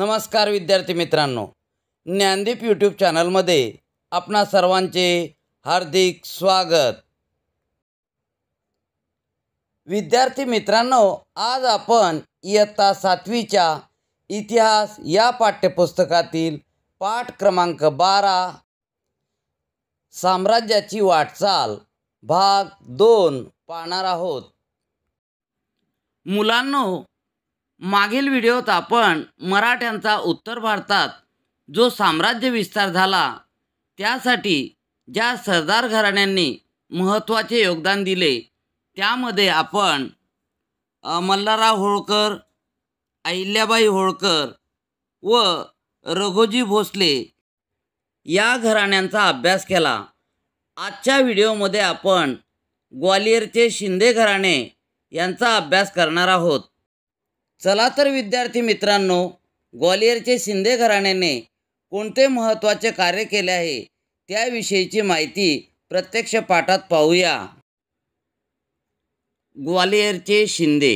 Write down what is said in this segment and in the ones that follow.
नमस्कार विद्यार्थी मित्रांनो ज्ञानदीप यूट्यूब चॅनलमध्ये आपणा सर्वांचे हार्दिक स्वागत विद्यार्थी मित्रांनो आज आपण इयत्ता सातवीच्या इतिहास या पाठ्यपुस्तकातील पाठ क्रमांक बारा साम्राज्याची वाटचाल भाग दोन पाहणार आहोत मुलांनो मागील व्हिडिओत आपण मराठ्यांचा उत्तर भारतात जो साम्राज्य विस्तार झाला त्यासाठी ज्या सरदार घराण्यांनी महत्त्वाचे योगदान दिले त्यामध्ये आपण मल्हारराव होळकर अहिल्याबाई होळकर व रघोजी भोसले या घराण्यांचा अभ्यास केला आजच्या व्हिडिओमध्ये आपण ग्वालियरचे शिंदे घराणे यांचा अभ्यास करणार आहोत चला तर विद्यार्थी मित्रांनो ग्वालियरचे शिंदे घराण्याने कोणते महत्त्वाचे कार्य केले आहे त्याविषयीची माहिती प्रत्यक्ष पाठात पाहूया ग्वालियरचे शिंदे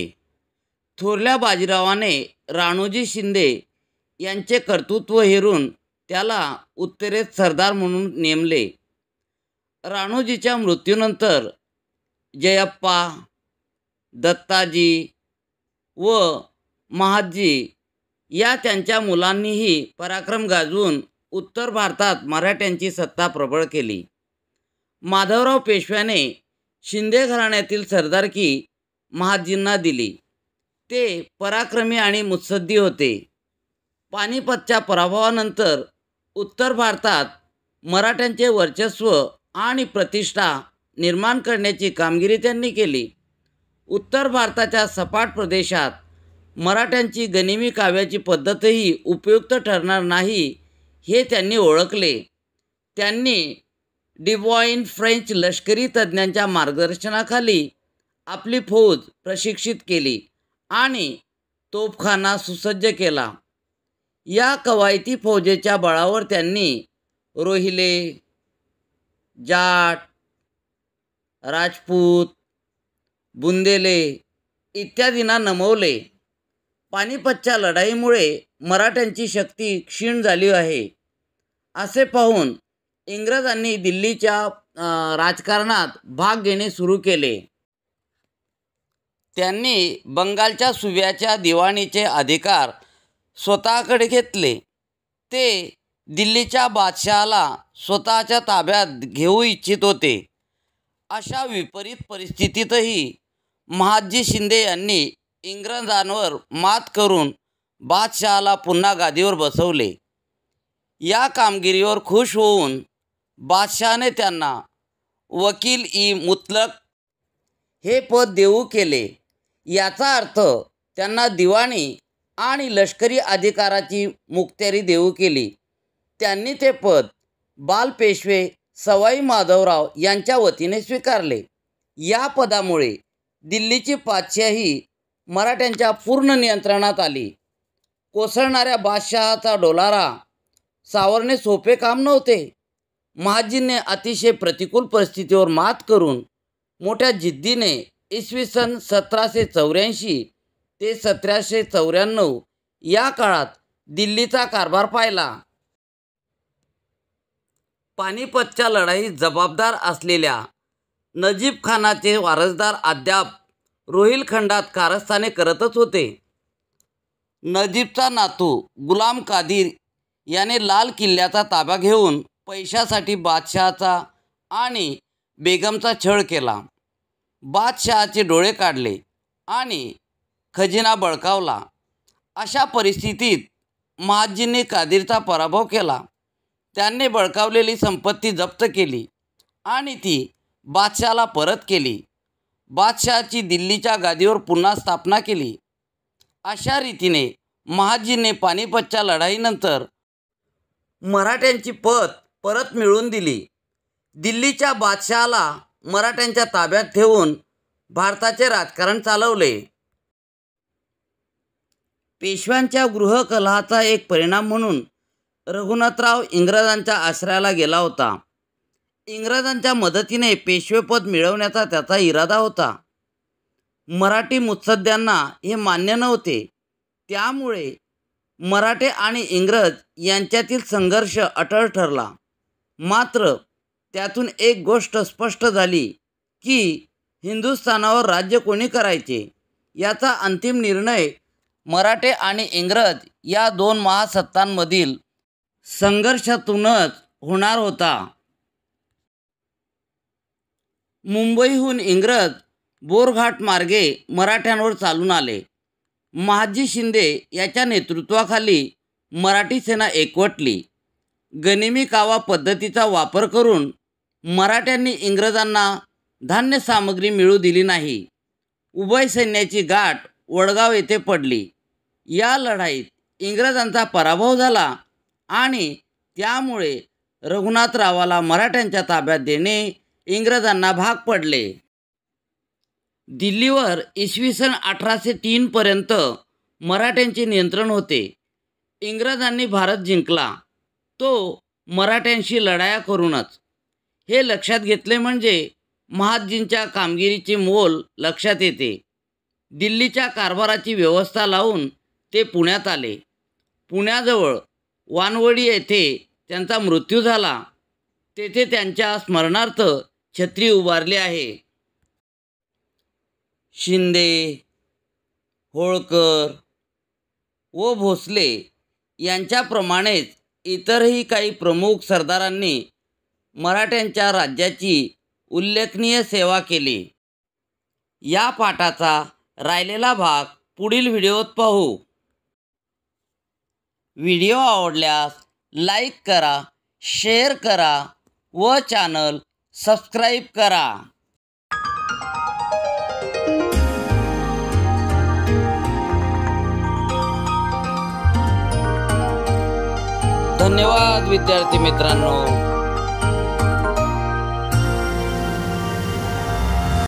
थोरल्या बाजीरावाने राणोजी शिंदे यांचे कर्तृत्व हेरून त्याला उत्तरेत सरदार म्हणून नेमले राणोजीच्या मृत्यूनंतर जयप्पा दत्ताजी व महाजी या त्यांच्या मुलांनीही पराक्रम गाजवून उत्तर भारतात मराठ्यांची सत्ता प्रबळ केली माधवराव पेशव्याने शिंदे घराण्यातील सरदारकी महाजींना दिली ते पराक्रमी आणि मुत्सद्दी होते पानिपतच्या पराभवानंतर उत्तर भारतात मराठ्यांचे वर्चस्व आणि प्रतिष्ठा निर्माण करण्याची कामगिरी त्यांनी केली उत्तर भारताच्या सपाट प्रदेशात मराठ्यांची गनिमी काव्याची पद्धतही उपयुक्त ठरणार नाही हे त्यांनी ओळखले त्यांनी डिवॉईन फ्रेंच लष्करी तज्ज्ञांच्या मार्गदर्शनाखाली आपली फौज प्रशिक्षित केली आणि तोफखाना सुसज्ज केला या कवायती फौजेच्या बळावर त्यांनी रोहिले जाट राजपूत बुंदेले इत्यादींना नमवले पानिपतच्या लढाईमुळे मराठ्यांची शक्ती क्षीण झाली आहे असे पाहून इंग्रजांनी दिल्लीच्या राजकारणात भाग घेणे सुरू केले त्यांनी बंगालच्या सुव्याच्या दिवाणीचे अधिकार स्वतःकडे घेतले ते दिल्लीच्या बादशहाला स्वतःच्या ताब्यात घेऊ इच्छित होते अशा विपरीत परिस्थितीतही महादजी शिंदे यांनी इंग्रजांवर मात करून बादशहाला पुन्हा गादीवर बसवले या कामगिरीवर खुश होऊन बादशहाने त्यांना वकील ई मुतलक हे पद देऊ केले याचा अर्थ त्यांना दिवाणी आणि लष्करी अधिकाराची मुक्त्यारी देऊ केली त्यांनी ते पद बालपेशवे सवाई माधवराव यांच्या वतीने स्वीकारले या पदामुळे दिल्लीची पाचशाही मराठ्यांच्या पूर्ण नियंत्रणात आली कोसळणाऱ्या बादशहाचा डोलारा सावरणे सोपे काम नव्हते महाजींनी अतिशय प्रतिकूल परिस्थितीवर मात करून मोठ्या जिद्दीने इसवी सन सतराशे चौऱ्याऐंशी ते सतराशे चौऱ्याण्णव या काळात दिल्लीचा कारभार पाहिला पानिपतच्या लढाईत जबाबदार असलेल्या नजीब खानाचे वारसदार अद्याप रोहिल खंडात कारस्थाने करतच होते नजीबचा नातू गुलाम कादीर याने लाल किल्ल्याचा ताबा घेऊन पैशासाठी बादशहाचा आणि बेगमचा छळ केला बादशहाचे डोळे काढले आणि खजिना बळकावला अशा परिस्थितीत महाजींनी कादीरचा पराभव केला त्यांनी बळकावलेली संपत्ती जप्त केली आणि ती बादशहाला परत केली बादशहाची दिल्लीच्या गादीवर पुन्हा स्थापना केली अशा रीतीने महाजीने पानिपतच्या लढाईनंतर मराठ्यांची पत परत मिळवून दिली दिल्लीच्या बादशहाला मराठ्यांच्या ताब्यात ठेवून भारताचे राजकारण चालवले पेशव्यांच्या गृहकलाचा एक परिणाम म्हणून रघुनाथराव इंग्रजांच्या आश्रयाला गेला होता इंग्रजांच्या मदतीने पेशवेपद मिळवण्याचा त्याचा इरादा होता मराठी मुत्सद्यांना हे मान्य नव्हते त्यामुळे मराठे आणि इंग्रज यांच्यातील संघर्ष अटळ ठरला मात्र त्यातून एक गोष्ट स्पष्ट झाली की हिंदुस्थानावर राज्य कोणी करायचे याचा अंतिम निर्णय मराठे आणि इंग्रज या दोन महासत्तांमधील संघर्षातूनच होणार होता मुंबईहून इंग्रज बोरघाट मार्गे मराठ्यांवर चालून आले महाजी शिंदे याच्या नेतृत्वाखाली मराठी सेना एकवटली गनिमी कावा पद्धतीचा वापर करून मराठ्यांनी इंग्रजांना धान्य सामग्री मिळू दिली नाही उभय सैन्याची गाठ वडगाव येथे पडली या लढाईत इंग्रजांचा पराभव झाला आणि त्यामुळे रघुनाथरावाला मराठ्यांच्या ताब्यात देणे इंग्रजांना भाग पडले दिल्लीवर इसवी सन अठराशे तीनपर्यंत मराठ्यांचे नियंत्रण होते इंग्रजांनी भारत जिंकला तो मराठ्यांशी लढाया करूनच हे लक्षात घेतले म्हणजे महाजींच्या कामगिरीचे मोल लक्षात येते दिल्लीच्या कारभाराची व्यवस्था लावून ते पुण्यात आले पुण्याजवळ वानवडी येथे त्यांचा मृत्यू झाला तेथे त्यांच्या स्मरणार्थ छत्री उभारली आहे शिंदे होळकर व भोसले यांच्याप्रमाणेच इतरही काही प्रमुख सरदारांनी मराठ्यांच्या राज्याची उल्लेखनीय सेवा केली या पाठाचा राहिलेला भाग पुढील व्हिडिओत पाहू व्हिडिओ आवडल्यास लाईक करा शेअर करा व चॅनल सबस्क्राईब करा धन्यवाद विद्यार्थी मित्रांनो